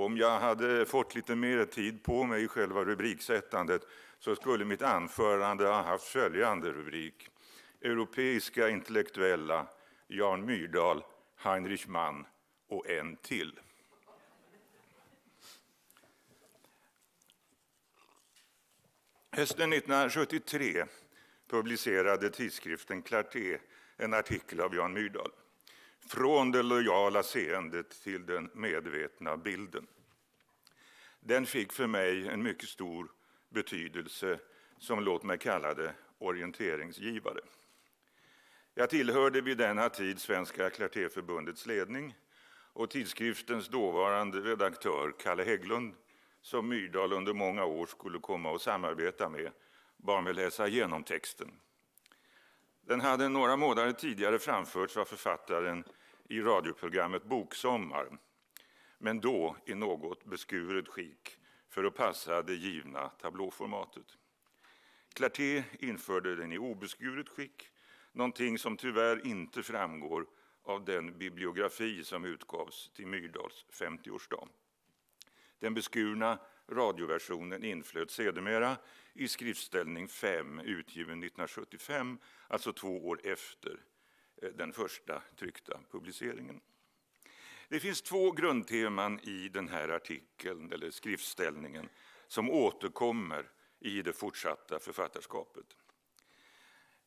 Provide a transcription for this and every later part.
Om jag hade fått lite mer tid på mig i själva rubriksättandet så skulle mitt anförande ha haft följande rubrik. Europeiska intellektuella, Jan Myrdal, Heinrich Mann och en till. Hösten 1973 publicerade tidskriften Clarté en artikel av Jan Myrdal. Från det lojala seendet till den medvetna bilden. Den fick för mig en mycket stor betydelse som, låt mig kalla det, orienteringsgivare. Jag tillhörde vid denna tid Svenska Klartéförbundets ledning och tidskriftens dåvarande redaktör Kalle Hägglund, som Myrdal under många år skulle komma att samarbeta med, bad mig läsa igenom texten. Den hade några månader tidigare framförts av författaren i radioprogrammet Boksommar, men då i något beskuret skick för att passa det givna tablåformatet. Clarté införde den i obeskuret skick, någonting som tyvärr inte framgår av den bibliografi som utgavs till Myrdals 50-årsdag. Den beskurna radioversionen inflöt sedermera i skriftställning 5, utgiven 1975, alltså två år efter eh, den första tryckta publiceringen. Det finns två grundteman i den här artikeln, eller skriftställningen, som återkommer i det fortsatta författarskapet.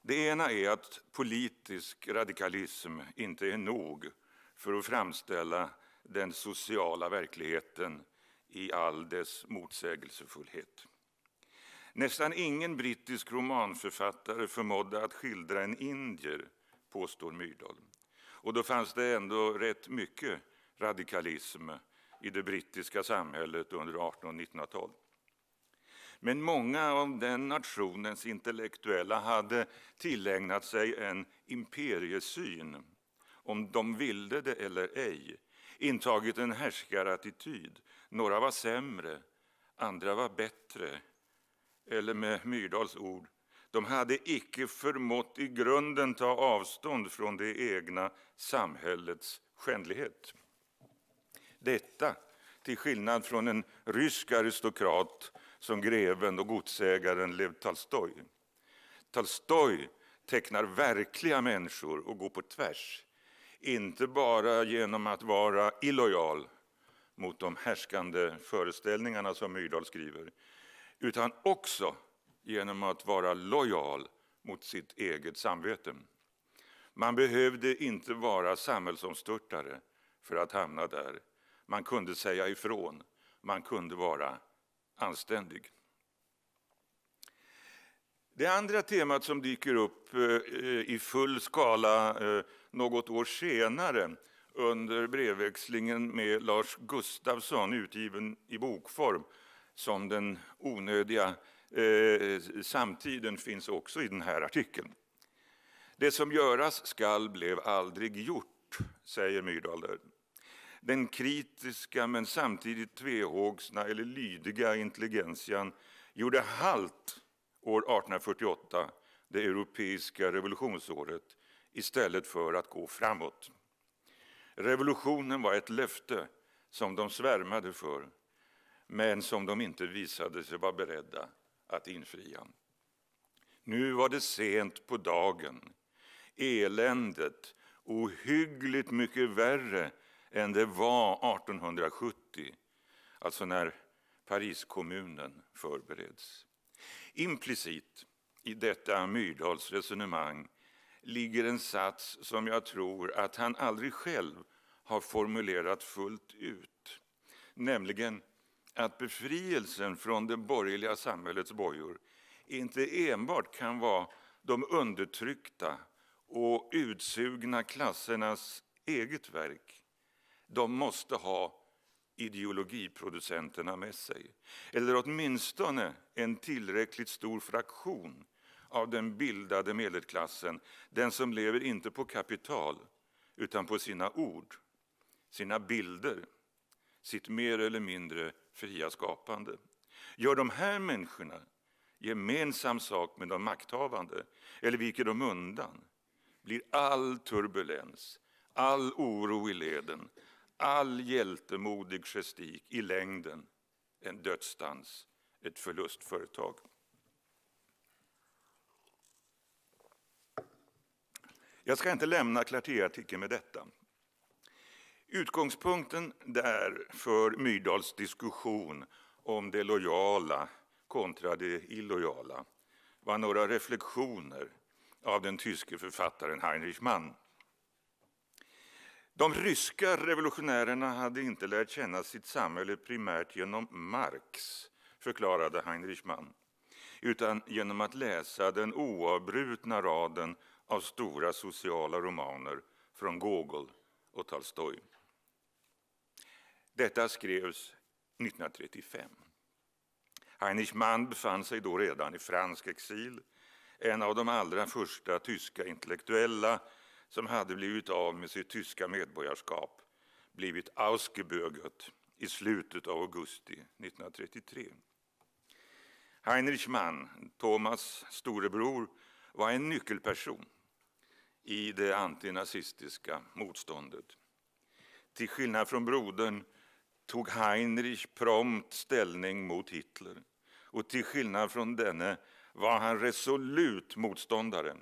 Det ena är att politisk radikalism inte är nog för att framställa den sociala verkligheten i all dess motsägelsefullhet. Nästan ingen brittisk romanförfattare förmådde att skildra en indier, påstår Myrdal. Och då fanns det ändå rätt mycket radikalism i det brittiska samhället under 1800 och 1900-talet. Men många av den nationens intellektuella hade tillägnat sig en imperiesyn, om de ville det eller ej, intagit en härskarattityd några var sämre, andra var bättre. Eller med Myrdals ord, de hade icke förmått i grunden ta avstånd från det egna samhällets skändlighet. Detta, till skillnad från en rysk aristokrat som greven och godsägaren Lev Tolstoj. Tolstoj tecknar verkliga människor och går på tvärs, inte bara genom att vara illojal mot de härskande föreställningarna som Myrdal skriver, utan också genom att vara lojal mot sitt eget samvete. Man behövde inte vara samhällsomstörtare för att hamna där. Man kunde säga ifrån, man kunde vara anständig. Det andra temat som dyker upp eh, i full skala eh, något år senare under brevväxlingen med Lars Gustafsson, utgiven i bokform, som den onödiga eh, samtiden finns också i den här artikeln. Det som göras skall blev aldrig gjort, säger Myrdal där. Den kritiska men samtidigt tvehågsna eller lydiga intelligensian gjorde halt år 1848, det europeiska revolutionsåret, istället för att gå framåt. Revolutionen var ett löfte som de svärmade för men som de inte visade sig vara beredda att infria. Nu var det sent på dagen. Eländet ohyggligt mycket värre än det var 1870, alltså när Pariskommunen förbereds. Implicit i detta Myrdals resonemang ligger en sats som jag tror att han aldrig själv har formulerat fullt ut. Nämligen att befrielsen från det borgerliga samhällets bojor inte enbart kan vara de undertryckta och utsugna klassernas eget verk. De måste ha ideologiproducenterna med sig. Eller åtminstone en tillräckligt stor fraktion av den bildade medelklassen, den som lever inte på kapital utan på sina ord, sina bilder, sitt mer eller mindre fria skapande. Gör de här människorna gemensam sak med de makthavande eller viker de undan blir all turbulens, all oro i leden, all hjältemodig gestik i längden en dödsdans, ett förlustföretag. Jag ska inte lämna Clartier-artikeln med detta. Utgångspunkten där för Myrdals diskussion om det lojala kontra det illojala var några reflektioner av den tyske författaren Heinrich Mann. De ryska revolutionärerna hade inte lärt känna sitt samhälle primärt genom Marx, förklarade Heinrich Mann, utan genom att läsa den oavbrutna raden av stora sociala romaner från Gogol och Tolstoj. Detta skrevs 1935. Heinrich Mann befann sig då redan i fransk exil, en av de allra första tyska intellektuella som hade blivit av med sitt tyska medborgarskap, blivit ausgeböget i slutet av augusti 1933. Heinrich Mann, Thomas storebror, var en nyckelperson i det antinazistiska motståndet. Till skillnad från brodern tog Heinrich prompt ställning mot Hitler och till skillnad från denne var han resolut motståndare.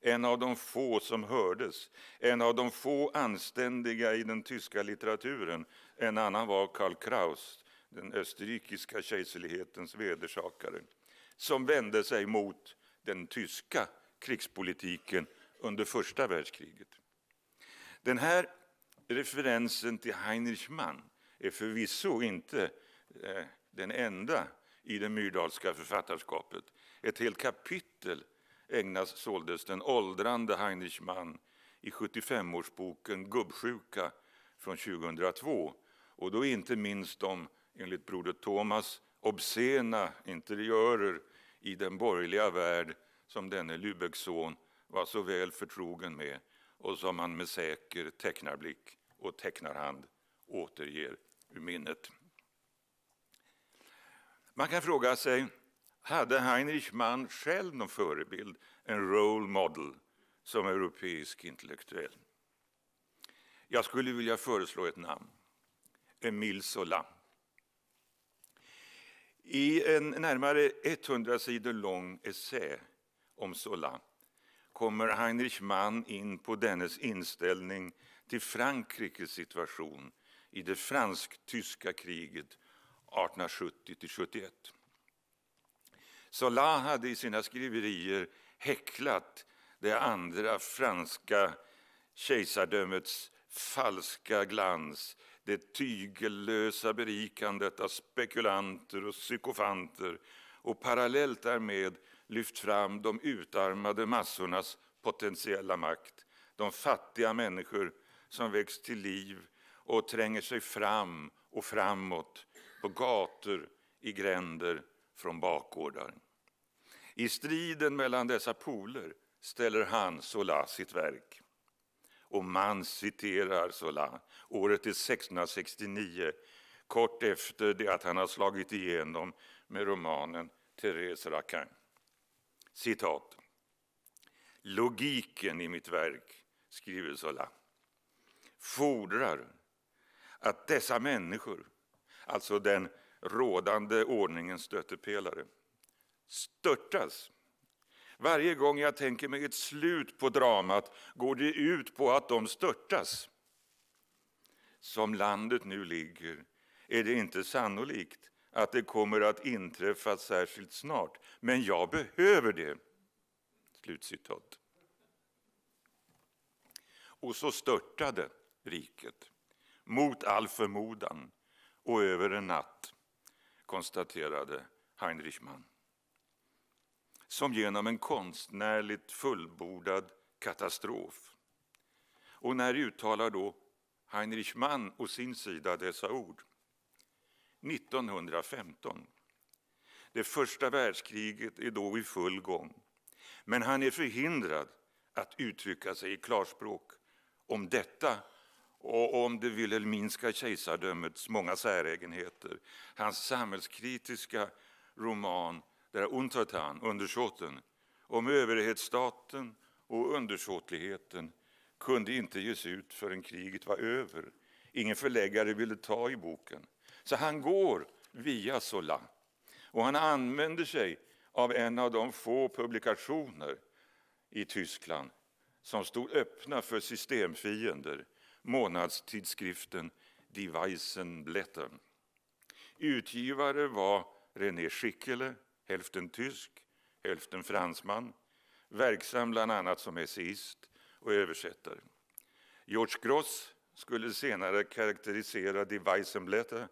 En av de få som hördes, en av de få anständiga i den tyska litteraturen. En annan var Karl Kraus, den österrikiska kejserlighetens vedersakare som vände sig mot den tyska krigspolitiken under första världskriget. Den här referensen till Heinrich Mann är förvisso inte eh, den enda i det myrdalska författarskapet. Ett helt kapitel ägnas således den åldrande Heinrich Mann i 75-årsboken Gubbsjuka från 2002. Och då inte minst de, enligt broder Thomas, obscena interiörer i den borgerliga värld som denne Lübecks son var så väl förtrogen med och som han med säker tecknarblick och tecknarhand återger ur minnet. Man kan fråga sig, hade Heinrich Mann själv någon förebild, en role model, som europeisk intellektuell? Jag skulle vilja föreslå ett namn, Emile Zola. I en närmare 100 sidor lång essä om Zola kommer Heinrich Mann in på dennes inställning till Frankrikes situation i det fransk-tyska kriget 1870-71. Salah hade i sina skriverier häcklat det andra franska kejsardömets falska glans det tygellösa berikandet av spekulanter och psykofanter och parallellt därmed lyft fram de utarmade massornas potentiella makt. De fattiga människor som väcks till liv och tränger sig fram och framåt på gator, i gränder, från bakgårdar. I striden mellan dessa poler ställer han Zola sitt verk. Och man citerar Zola. Året är 1669, kort efter det att han har slagit igenom med romanen Therese Racan. Citat. Logiken i mitt verk, skriver Zola, fordrar att dessa människor, alltså den rådande ordningens stöttepelare, störtas. Varje gång jag tänker mig ett slut på dramat går det ut på att de störtas. Som landet nu ligger är det inte sannolikt att det kommer att inträffa särskilt snart, men jag behöver det. Slutcitat. Och så störtade riket, mot all förmodan och över en natt, konstaterade Heinrich Mann. Som genom en konstnärligt fullbordad katastrof. Och när uttalar då Heinrich Mann å sin sida dessa ord? 1915. Det första världskriget är då i full gång. Men han är förhindrad att uttrycka sig i klarspråk om detta och om det Wilhelminska kejsardömets många säregenheter. Hans samhällskritiska roman Der Untertan, undersåten, om överhetsstaten och undersåtligheten kunde inte ges ut förrän kriget var över. Ingen förläggare ville ta i boken. Så han går via Sola. Och han använder sig av en av de få publikationer i Tyskland som stod öppna för systemfiender, månadstidskriften Die Weißen Utgivare var René Schickele, hälften tysk, hälften fransman, verksam bland annat som essayist och översättare. George Gross skulle senare karakterisera Die Weißenblätter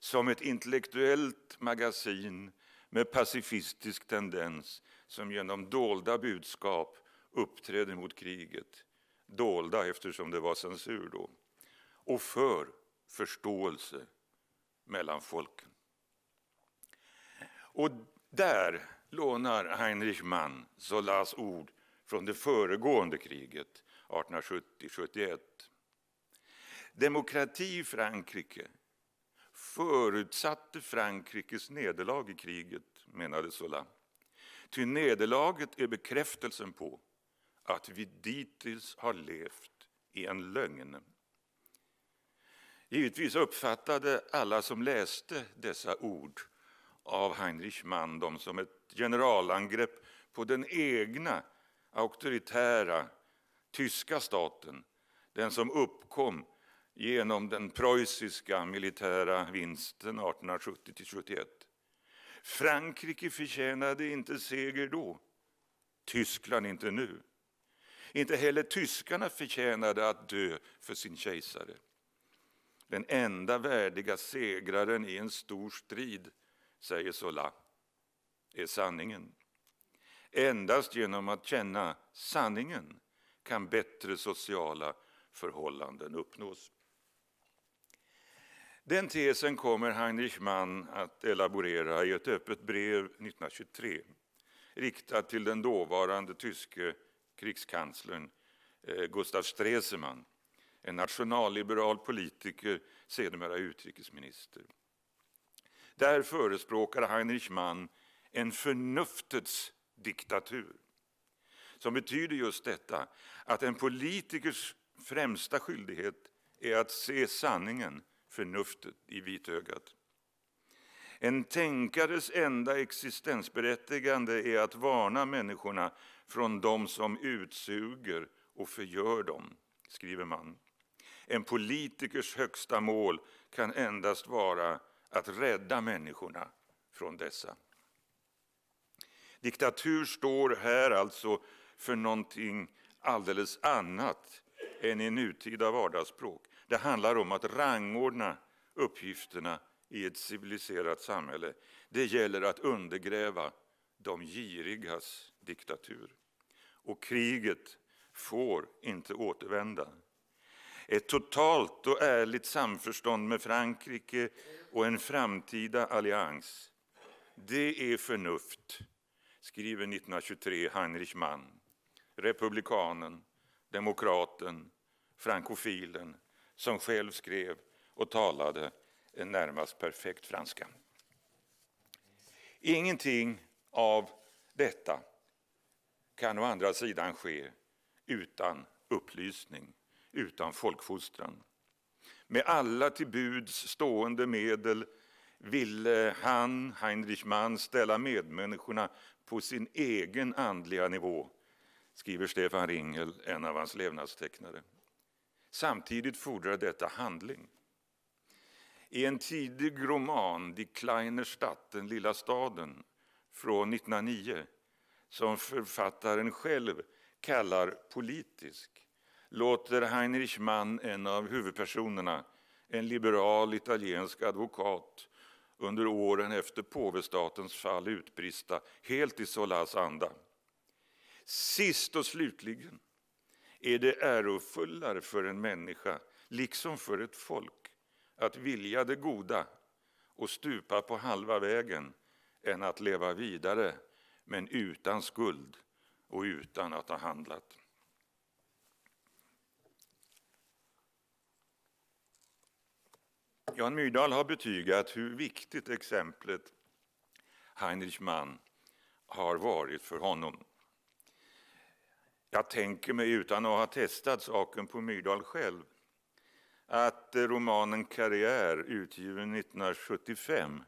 som ett intellektuellt magasin med pacifistisk tendens som genom dolda budskap uppträder mot kriget. Dolda eftersom det var censur då. Och för förståelse mellan folken. Och där lånar Heinrich Mann Zolas ord från det föregående kriget 1870-71. Demokrati i Frankrike förutsatte Frankrikes nederlag i kriget, menade Zola. Ty nederlaget är bekräftelsen på att vi dittills har levt i en lögn. Givetvis uppfattade alla som läste dessa ord av Heinrich Mann dem som ett generalangrepp på den egna auktoritära tyska staten, den som uppkom genom den preussiska militära vinsten 1870-71. Frankrike förtjänade inte seger då, Tyskland inte nu. Inte heller tyskarna förtjänade att dö för sin kejsare. Den enda värdiga segraren i en stor strid, säger Zola, är sanningen. Endast genom att känna sanningen kan bättre sociala förhållanden uppnås. Den tesen kommer Heinrich Mann att elaborera i ett öppet brev 1923 riktat till den dåvarande tyske krigskanslern eh, Gustav Stresemann, en nationalliberal politiker, sedermera utrikesminister. Där förespråkar Heinrich Mann en förnuftets diktatur som betyder just detta att en politikers främsta skyldighet är att se sanningen förnuftet i vitögat. En tänkares enda existensberättigande är att varna människorna från dem som utsuger och förgör dem, skriver man. En politikers högsta mål kan endast vara att rädda människorna från dessa. Diktatur står här alltså för någonting alldeles annat än i nutida vardagsspråk. Det handlar om att rangordna uppgifterna i ett civiliserat samhälle. Det gäller att undergräva de girigas diktatur. Och kriget får inte återvända. Ett totalt och ärligt samförstånd med Frankrike och en framtida allians. Det är förnuft, skriver 1923 Heinrich Mann, republikanen, demokraten, frankofilen som själv skrev och talade en närmast perfekt franska. Ingenting av detta kan å andra sidan ske utan upplysning, utan folkfostran. Med alla till buds stående medel ville han, Heinrich Mann, ställa medmänniskorna på sin egen andliga nivå, skriver Stefan Ringel, en av hans levnadstecknare. Samtidigt fordrar detta handling. I en tidig roman, Die Kleine Stadt, Den lilla staden, från 1909 som författaren själv kallar politisk låter Heinrich Mann, en av huvudpersonerna, en liberal italiensk advokat under åren efter påvestatens fall utbrista helt i Solas anda. Sist och slutligen är det ärofullare för en människa, liksom för ett folk, att vilja det goda och stupa på halva vägen än att leva vidare, men utan skuld och utan att ha handlat. Jan Myrdal har betygat hur viktigt exemplet Heinrich Mann har varit för honom. Jag tänker mig, utan att ha testat saken på Myrdal själv, att eh, romanen Karriär, utgiven 1975,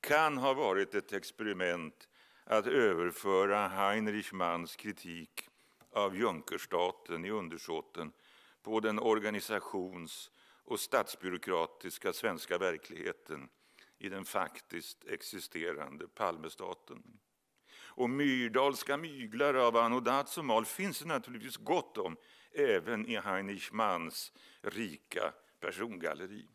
kan ha varit ett experiment att överföra Heinrich Manns kritik av Junkerstaten i undersåten på den organisations och statsbyråkratiska svenska verkligheten i den faktiskt existerande Palmestaten och myrdalska myglar av Anodatsomal finns det naturligtvis gott om även i Heinrich Manns rika persongalleri.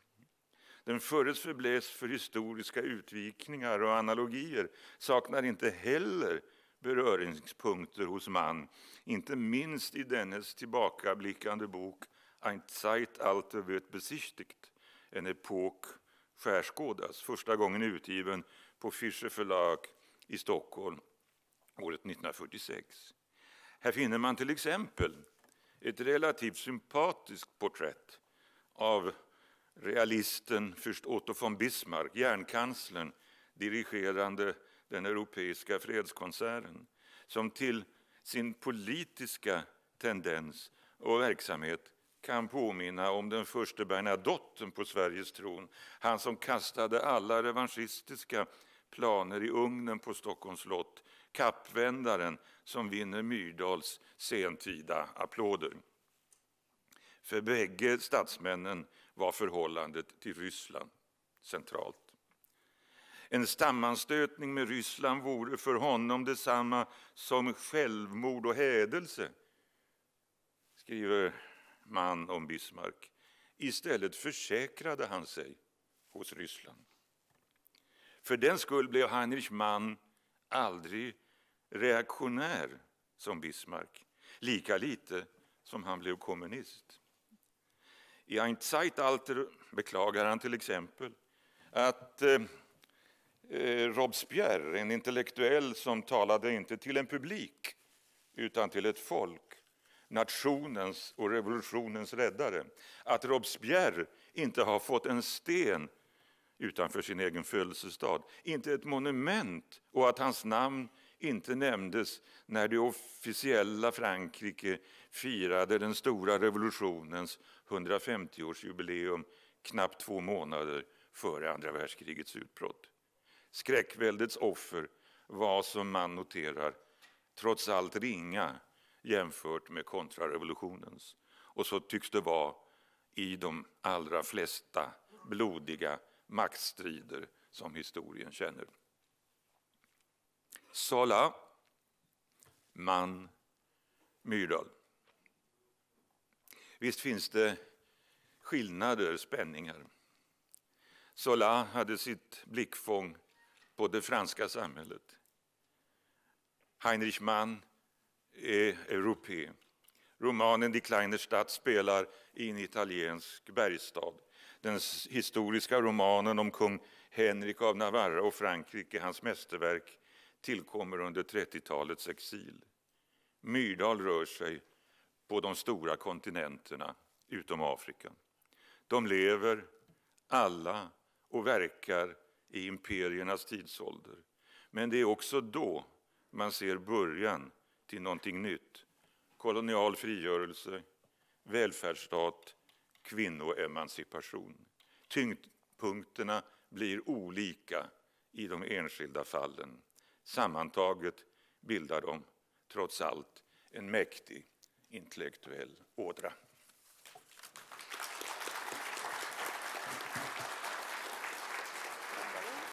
Den förres förbläs för historiska utvikningar och analogier saknar inte heller beröringspunkter hos Mann, inte minst i dennes tillbakablickande bok Ein Zeitalter wird besichtigt, en epok skärskådas, första gången utgiven på Fischer förlag i Stockholm året 1946. Här finner man till exempel ett relativt sympatiskt porträtt av realisten fürst Otto von Bismarck, järnkanslern, dirigerande den europeiska fredskonserten, som till sin politiska tendens och verksamhet kan påminna om den första Bernadotten på Sveriges tron, han som kastade alla revanschistiska planer i ugnen på Stockholms slott kappvändaren som vinner Myrdals sentida applåder. För bägge statsmännen var förhållandet till Ryssland centralt. En sammanstötning med Ryssland vore för honom detsamma som självmord och hädelse, skriver man om Bismarck. Istället försäkrade han sig hos Ryssland. För den skull blev Heinrich Mann aldrig reaktionär som Bismarck, lika lite som han blev kommunist. I Ein Zeitalter beklagar han till exempel att eh, eh, Robespierre, en intellektuell som talade inte till en publik utan till ett folk, nationens och revolutionens räddare, att Robespierre inte har fått en sten utanför sin egen födelsestad, inte ett monument och att hans namn inte nämndes när det officiella Frankrike firade den stora revolutionens 150-årsjubileum knappt två månader före andra världskrigets utbrott. Skräckväldets offer var, som man noterar, trots allt ringa jämfört med kontrarevolutionens. Och så tycks det vara i de allra flesta blodiga maktstrider som historien känner. Sala, Mann, Myrdal. Visst finns det skillnader, spänningar. Zola hade sitt blickfång på det franska samhället. Heinrich Mann är europé. Romanen Die kleine Stadt spelar i en italiensk bergstad. Den historiska romanen om kung Henrik av Navarra och Frankrike, hans mästerverk, tillkommer under 30-talets exil. Myrdal rör sig på de stora kontinenterna utom Afrika. De lever, alla, och verkar i imperiernas tidsålder. Men det är också då man ser början till någonting nytt. Kolonial frigörelse, välfärdsstat, kvinnoemancipation. Tyngdpunkterna blir olika i de enskilda fallen. Sammantaget bildar de trots allt en mäktig intellektuell ådra.